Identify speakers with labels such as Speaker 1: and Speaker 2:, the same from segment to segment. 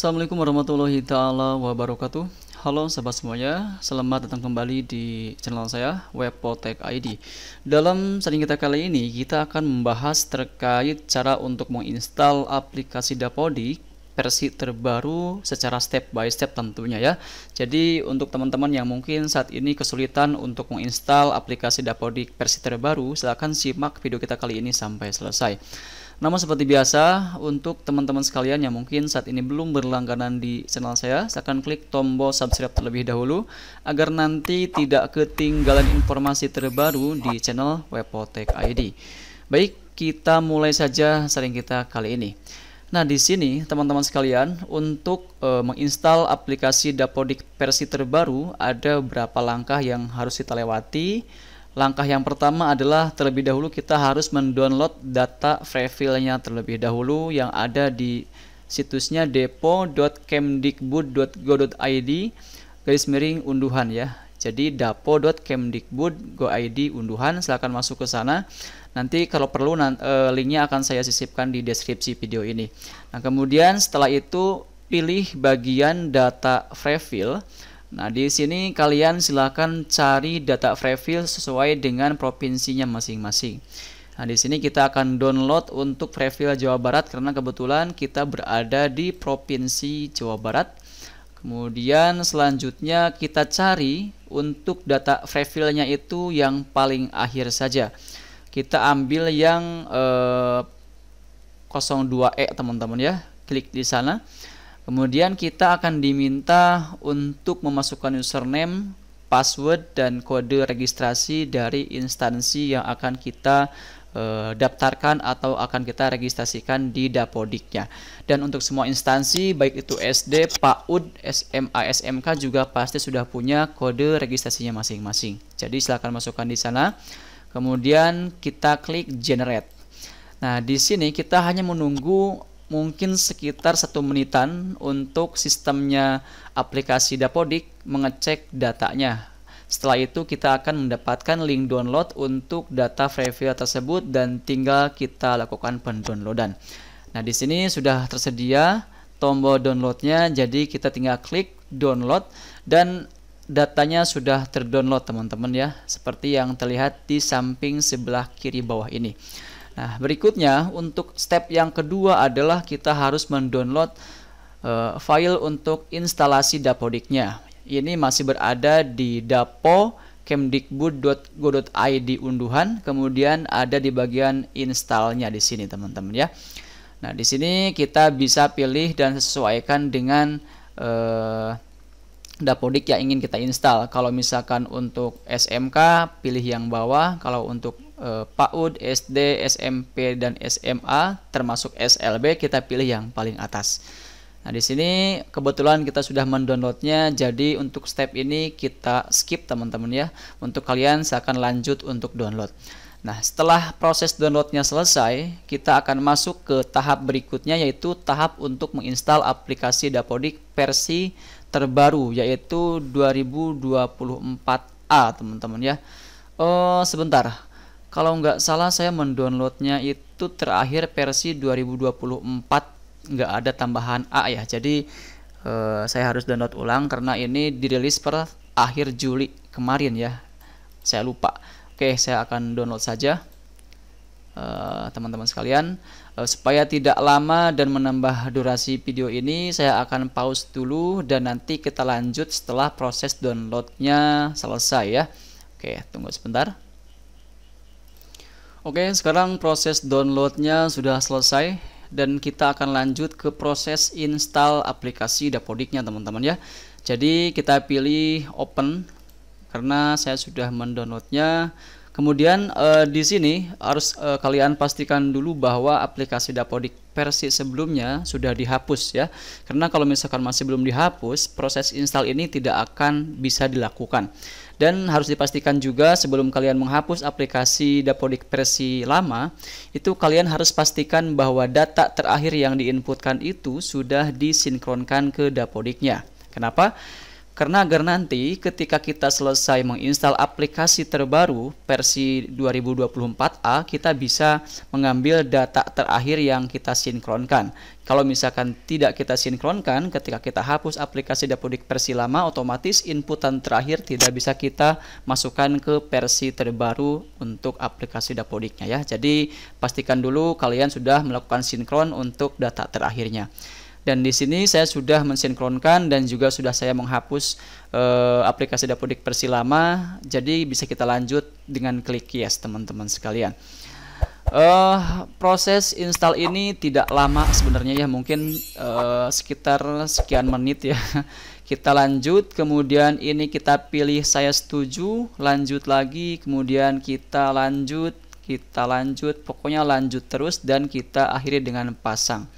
Speaker 1: Assalamualaikum warahmatullahi taala wabarakatuh. Halo sahabat semuanya, selamat datang kembali di channel saya Webpotek ID. Dalam sering kita kali ini kita akan membahas terkait cara untuk menginstal aplikasi dapodik versi terbaru secara step by step tentunya ya. Jadi untuk teman-teman yang mungkin saat ini kesulitan untuk menginstal aplikasi dapodik versi terbaru, silahkan simak video kita kali ini sampai selesai. Namun seperti biasa, untuk teman-teman sekalian yang mungkin saat ini belum berlangganan di channel saya, saya akan klik tombol subscribe terlebih dahulu agar nanti tidak ketinggalan informasi terbaru di channel Webotek ID. Baik, kita mulai saja sering kita kali ini. Nah, di sini teman-teman sekalian, untuk e, menginstal aplikasi Dapodik versi terbaru ada berapa langkah yang harus kita lewati Langkah yang pertama adalah terlebih dahulu kita harus mendownload data freefill nya terlebih dahulu yang ada di situsnya depo.kemdikbud.go.id garis miring unduhan ya. Jadi dapo.kemdikbud.go.id unduhan silahkan masuk ke sana. Nanti kalau perlu eh, linknya akan saya sisipkan di deskripsi video ini. Nah kemudian setelah itu pilih bagian data Freefill. Nah, di sini kalian silahkan cari data Freeville sesuai dengan provinsinya masing-masing. Nah, di sini kita akan download untuk Freeville Jawa Barat karena kebetulan kita berada di provinsi Jawa Barat. Kemudian selanjutnya kita cari untuk data freeville nya itu yang paling akhir saja. Kita ambil yang eh, 02E teman-teman ya. Klik di sana. Kemudian kita akan diminta untuk memasukkan username, password, dan kode registrasi dari instansi yang akan kita e, daftarkan atau akan kita registrasikan di Dapodiknya. Dan untuk semua instansi, baik itu SD, PAUD, SMA, SMK juga pasti sudah punya kode registrasinya masing-masing. Jadi silahkan masukkan di sana. Kemudian kita klik generate. Nah, di sini kita hanya menunggu mungkin sekitar satu menitan untuk sistemnya aplikasi Dapodik mengecek datanya. Setelah itu kita akan mendapatkan link download untuk data freeview tersebut dan tinggal kita lakukan pendownloadan. Nah di sini sudah tersedia tombol downloadnya, jadi kita tinggal klik download dan datanya sudah terdownload teman-teman ya, seperti yang terlihat di samping sebelah kiri bawah ini. Nah, berikutnya untuk step yang kedua adalah kita harus mendownload uh, file untuk instalasi dapodiknya. Ini masih berada di dapo kemdikbud.go.id unduhan, kemudian ada di bagian installnya di sini teman-teman ya. Nah, di sini kita bisa pilih dan sesuaikan dengan uh, dapodik yang ingin kita install. Kalau misalkan untuk SMK, pilih yang bawah. Kalau untuk Eh, PAUD, SD, SMP dan SMA termasuk SLB kita pilih yang paling atas. Nah, di sini kebetulan kita sudah mendownloadnya, jadi untuk step ini kita skip teman-teman ya. Untuk kalian saya akan lanjut untuk download. Nah, setelah proses downloadnya selesai, kita akan masuk ke tahap berikutnya yaitu tahap untuk menginstal aplikasi Dapodik versi terbaru yaitu 2024A teman-teman ya. Oh, sebentar. Kalau nggak salah saya mendownloadnya itu terakhir versi 2024 nggak ada tambahan A ya. Jadi eh, saya harus download ulang karena ini dirilis per akhir Juli kemarin ya. Saya lupa. Oke, saya akan download saja eh, teman-teman sekalian eh, supaya tidak lama dan menambah durasi video ini saya akan pause dulu dan nanti kita lanjut setelah proses downloadnya selesai ya oke tunggu sebentar Oke, sekarang proses downloadnya sudah selesai dan kita akan lanjut ke proses install aplikasi Dapodiknya teman-teman ya. Jadi kita pilih open karena saya sudah mendownloadnya. Kemudian eh, di sini harus eh, kalian pastikan dulu bahwa aplikasi Dapodik versi sebelumnya sudah dihapus ya. Karena kalau misalkan masih belum dihapus, proses install ini tidak akan bisa dilakukan. Dan harus dipastikan juga sebelum kalian menghapus aplikasi Dapodik versi lama, itu kalian harus pastikan bahwa data terakhir yang diinputkan itu sudah disinkronkan ke Dapodiknya. Kenapa? Karena agar nanti ketika kita selesai menginstal aplikasi terbaru versi 2024A, kita bisa mengambil data terakhir yang kita sinkronkan. Kalau misalkan tidak kita sinkronkan, ketika kita hapus aplikasi Dapodik versi lama, otomatis inputan terakhir tidak bisa kita masukkan ke versi terbaru untuk aplikasi Dapodiknya ya. Jadi pastikan dulu kalian sudah melakukan sinkron untuk data terakhirnya dan di sini saya sudah mensinkronkan dan juga sudah saya menghapus uh, aplikasi Dapodik Persilama jadi bisa kita lanjut dengan klik yes teman-teman sekalian uh, proses install ini tidak lama sebenarnya ya mungkin uh, sekitar sekian menit ya kita lanjut kemudian ini kita pilih saya setuju lanjut lagi kemudian kita lanjut kita lanjut pokoknya lanjut terus dan kita akhiri dengan pasang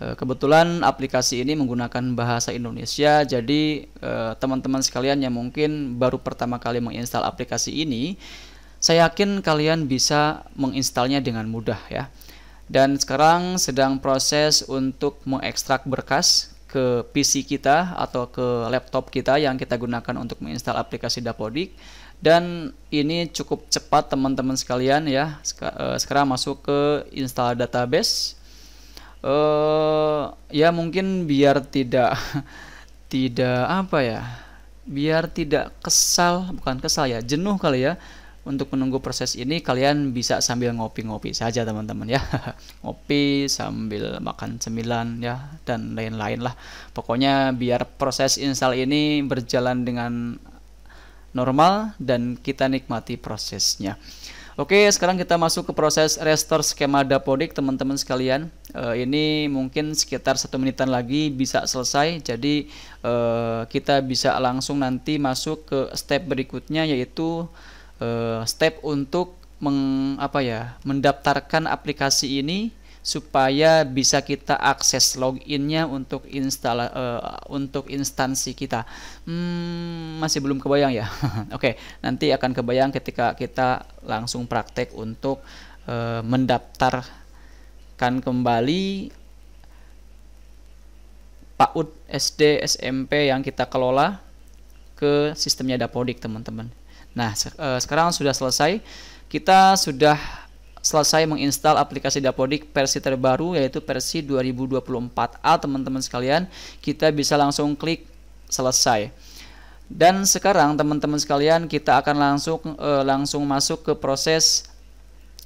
Speaker 1: E, kebetulan aplikasi ini menggunakan bahasa Indonesia, jadi e, teman-teman sekalian yang mungkin baru pertama kali menginstal aplikasi ini, saya yakin kalian bisa menginstalnya dengan mudah ya. Dan sekarang sedang proses untuk mengekstrak berkas ke PC kita atau ke laptop kita yang kita gunakan untuk menginstal aplikasi Dapodik. Dan ini cukup cepat teman-teman sekalian ya. E, sekarang masuk ke install database uh, ya mungkin biar tidak tidak apa ya biar tidak kesal bukan kesal ya jenuh kali ya untuk menunggu proses ini kalian bisa sambil ngopi-ngopi saja teman-teman ya ngopi sambil makan cemilan ya dan lain-lain lah pokoknya biar proses install ini berjalan dengan normal dan kita nikmati prosesnya Oke, sekarang kita masuk ke proses restore skema dapodik teman-teman sekalian. E, ini mungkin sekitar satu menitan lagi bisa selesai. Jadi e, kita bisa langsung nanti masuk ke step berikutnya yaitu e, step untuk meng, ya mendaftarkan aplikasi ini supaya bisa kita akses loginnya untuk install uh, eh, untuk instansi kita hmm, masih belum kebayang ya oke okay, nanti akan kebayang ketika kita langsung praktek untuk uh, mendaftarkan kembali PAUD SD SMP yang kita kelola ke sistemnya Dapodik teman-teman nah se uh, sekarang sudah selesai kita sudah selesai menginstal aplikasi Dapodik versi terbaru yaitu versi 2024A ah, teman-teman sekalian kita bisa langsung klik selesai dan sekarang teman-teman sekalian kita akan langsung eh, langsung masuk ke proses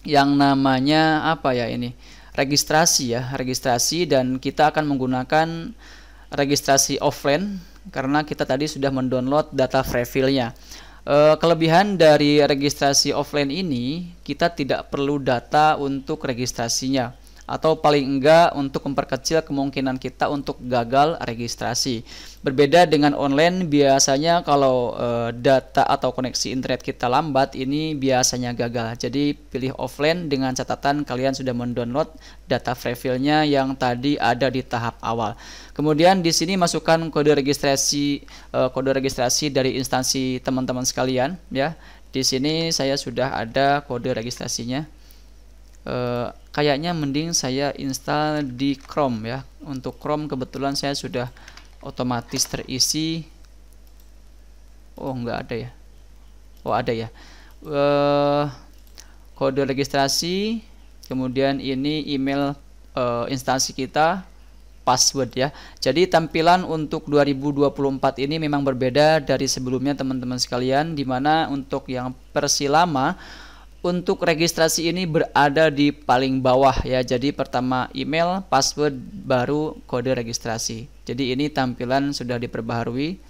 Speaker 1: yang namanya apa ya ini registrasi ya registrasi dan kita akan menggunakan registrasi offline karena kita tadi sudah mendownload data freefillnya Eh, kelebihan dari registrasi offline ini kita tidak perlu data untuk registrasinya atau paling enggak untuk memperkecil kemungkinan kita untuk gagal registrasi. Berbeda dengan online biasanya kalau e, data atau koneksi internet kita lambat ini biasanya gagal. Jadi pilih offline dengan catatan kalian sudah mendownload data freefillnya yang tadi ada di tahap awal. Kemudian di sini masukkan kode registrasi e, kode registrasi dari instansi teman-teman sekalian ya. Di sini saya sudah ada kode registrasinya. E, kayaknya mending saya install di Chrome ya untuk Chrome kebetulan saya sudah otomatis terisi oh enggak ada ya oh ada ya uh, kode registrasi kemudian ini email uh, instansi kita password ya. Jadi tampilan untuk 2024 ini memang berbeda dari sebelumnya teman-teman sekalian di mana untuk yang versi lama untuk registrasi ini berada di paling bawah ya. Jadi pertama email, password, baru kode registrasi. Jadi ini tampilan sudah diperbaharui.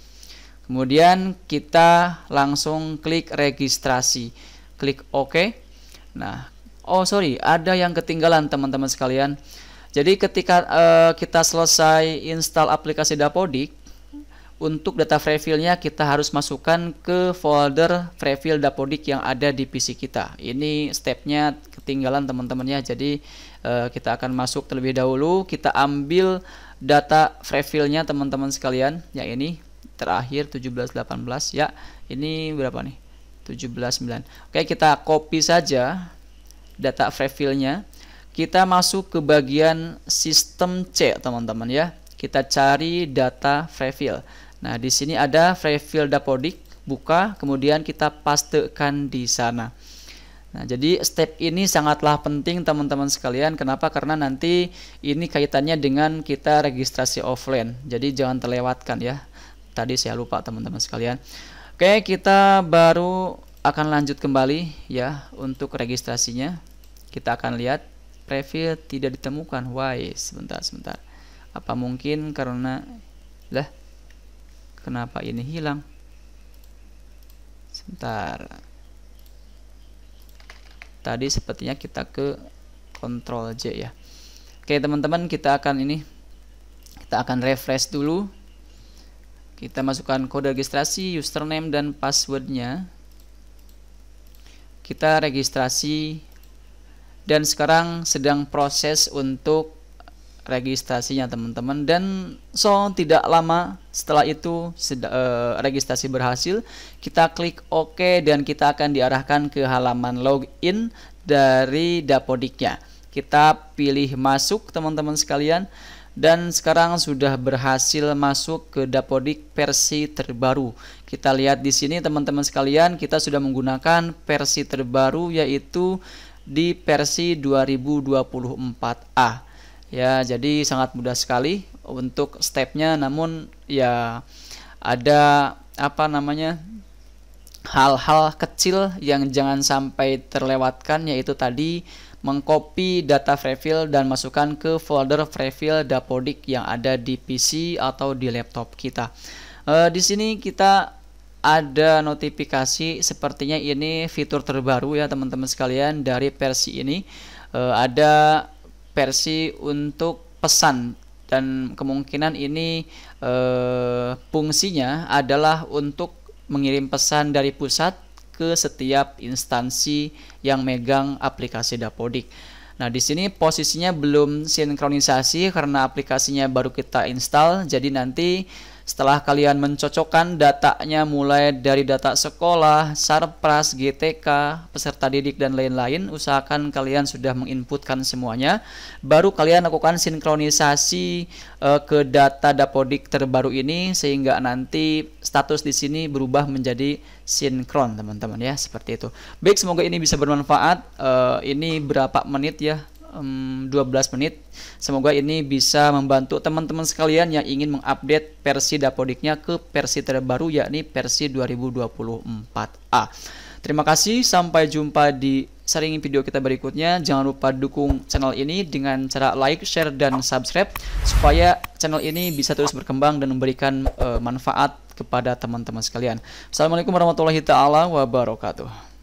Speaker 1: Kemudian kita langsung klik registrasi. Klik OK. Nah, oh sorry, ada yang ketinggalan teman-teman sekalian. Jadi ketika uh, kita selesai install aplikasi Dapodik, untuk data FreeFile-nya kita harus masukkan ke folder FreeFile Dapodik yang ada di PC kita. Ini stepnya ketinggalan teman teman ya. Jadi eh, kita akan masuk terlebih dahulu. Kita ambil data FreeFile-nya teman-teman sekalian. Ya ini terakhir 1718 ya. Ini berapa nih? 179. Oke, kita copy saja data FreeFile-nya. Kita masuk ke bagian sistem C, teman-teman ya kita cari data Freville. Nah, di sini ada Freville Dapodik, buka, kemudian kita pastekan di sana. Nah, jadi step ini sangatlah penting teman-teman sekalian. Kenapa? Karena nanti ini kaitannya dengan kita registrasi offline. Jadi jangan terlewatkan ya. Tadi saya lupa teman-teman sekalian. Oke, kita baru akan lanjut kembali ya untuk registrasinya. Kita akan lihat preview tidak ditemukan. Why? Sebentar, sebentar. Apa mungkin karena lah kenapa ini hilang? Sebentar. Tadi sepertinya kita ke Control J ya. Oke, teman-teman, kita akan ini kita akan refresh dulu. Kita masukkan kode registrasi, username dan passwordnya. Kita registrasi dan sekarang sedang proses untuk registrasinya teman-teman dan so tidak lama setelah itu seda, uh, eh, registrasi berhasil kita klik OK dan kita akan diarahkan ke halaman login dari Dapodiknya kita pilih masuk teman-teman sekalian dan sekarang sudah berhasil masuk ke Dapodik versi terbaru kita lihat di sini teman-teman sekalian kita sudah menggunakan versi terbaru yaitu di versi 2024A ya jadi sangat mudah sekali untuk stepnya namun ya ada apa namanya hal-hal kecil yang jangan sampai terlewatkan yaitu tadi mengcopy data Freefill dan masukkan ke folder Freefill Dapodik yang ada di PC atau di laptop kita. E, di sini kita ada notifikasi sepertinya ini fitur terbaru ya teman-teman sekalian dari versi ini. E, ada versi untuk pesan dan kemungkinan ini e, fungsinya adalah untuk mengirim pesan dari pusat ke setiap instansi yang megang aplikasi Dapodik. Nah, di sini posisinya belum sinkronisasi karena aplikasinya baru kita install. Jadi nanti setelah kalian mencocokkan datanya mulai dari data sekolah, sarpras, GTK, peserta didik dan lain-lain, usahakan kalian sudah menginputkan semuanya. Baru kalian lakukan sinkronisasi uh, ke data Dapodik terbaru ini sehingga nanti status di sini berubah menjadi sinkron, teman-teman ya, seperti itu. Baik, semoga ini bisa bermanfaat. Uh, ini berapa menit ya um, 12 menit. Semoga ini bisa membantu teman-teman sekalian yang ingin mengupdate versi Dapodiknya ke versi terbaru yakni versi 2024A. Terima kasih, sampai jumpa di sharing video kita berikutnya. Jangan lupa dukung channel ini dengan cara like, share, dan subscribe supaya channel ini bisa terus berkembang dan memberikan uh, manfaat kepada teman-teman sekalian. Assalamualaikum warahmatullahi taala wabarakatuh.